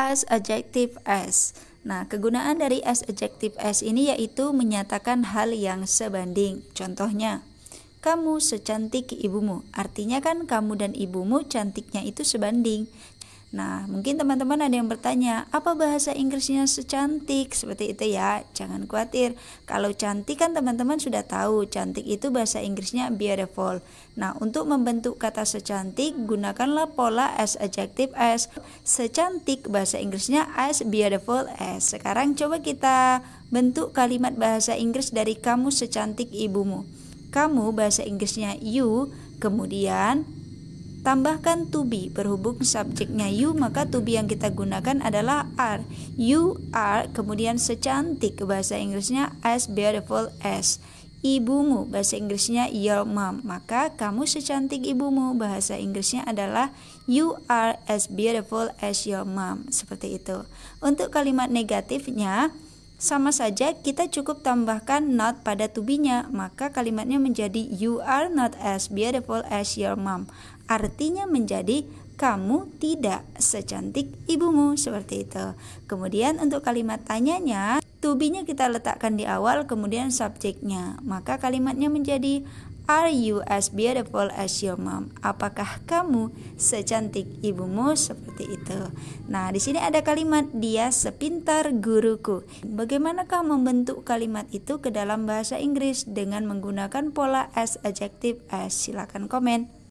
as adjective as. Nah, kegunaan dari as adjective as ini yaitu menyatakan hal yang sebanding. Contohnya, kamu secantik ibumu. Artinya kan kamu dan ibumu cantiknya itu sebanding. Nah, mungkin teman-teman ada yang bertanya, apa bahasa Inggrisnya secantik? Seperti itu ya, jangan khawatir. Kalau cantik kan teman-teman sudah tahu, cantik itu bahasa Inggrisnya beautiful. Nah, untuk membentuk kata secantik, gunakanlah pola as adjective as. Secantik bahasa Inggrisnya as beautiful as. Sekarang coba kita bentuk kalimat bahasa Inggris dari kamu secantik ibumu. Kamu bahasa Inggrisnya you, kemudian Tambahkan to be berhubung subjeknya you maka to be yang kita gunakan adalah are. You are kemudian secantik bahasa Inggrisnya as beautiful as. Ibumu bahasa Inggrisnya your mom. Maka kamu secantik ibumu bahasa Inggrisnya adalah you are as beautiful as your mom. Seperti itu. Untuk kalimat negatifnya sama saja, kita cukup tambahkan not pada to be-nya, maka kalimatnya menjadi you are not as beautiful as your mom. Artinya menjadi kamu tidak secantik ibumu seperti itu. Kemudian untuk kalimat tanyanya, to be-nya kita letakkan di awal kemudian subjeknya. Maka kalimatnya menjadi Are you as beautiful as your mom? Apakah kamu secantik ibumu seperti itu? Nah, di sini ada kalimat dia sepintar guruku. Bagaimanakah membentuk kalimat itu ke dalam bahasa Inggris dengan menggunakan pola as adjective as? Silakan komen.